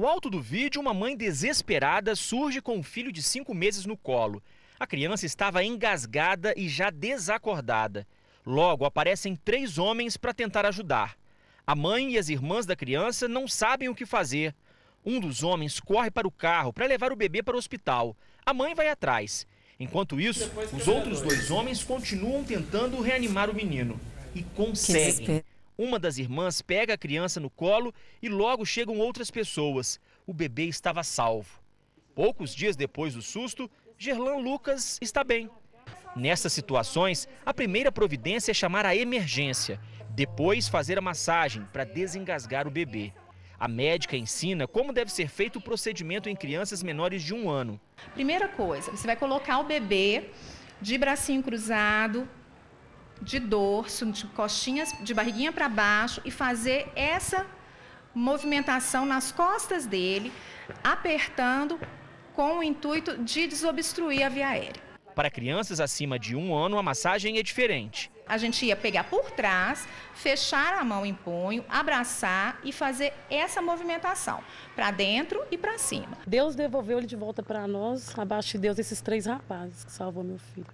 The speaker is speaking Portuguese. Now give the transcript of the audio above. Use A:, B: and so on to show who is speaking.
A: No alto do vídeo, uma mãe desesperada surge com um filho de cinco meses no colo. A criança estava engasgada e já desacordada. Logo, aparecem três homens para tentar ajudar. A mãe e as irmãs da criança não sabem o que fazer. Um dos homens corre para o carro para levar o bebê para o hospital. A mãe vai atrás. Enquanto isso, os outros dois homens continuam tentando reanimar o menino. E conseguem. Uma das irmãs pega a criança no colo e logo chegam outras pessoas. O bebê estava salvo. Poucos dias depois do susto, Gerlan Lucas está bem. Nessas situações, a primeira providência é chamar a emergência, depois fazer a massagem para desengasgar o bebê. A médica ensina como deve ser feito o procedimento em crianças menores de um ano.
B: Primeira coisa, você vai colocar o bebê de bracinho cruzado, de dorso, de tipo costinhas, de barriguinha para baixo e fazer essa movimentação nas costas dele, apertando com o intuito de desobstruir a via aérea.
A: Para crianças acima de um ano, a massagem é diferente.
B: A gente ia pegar por trás, fechar a mão em punho, abraçar e fazer essa movimentação, para dentro e para cima. Deus devolveu ele de volta para nós, abaixo de Deus, esses três rapazes que salvou meu filho.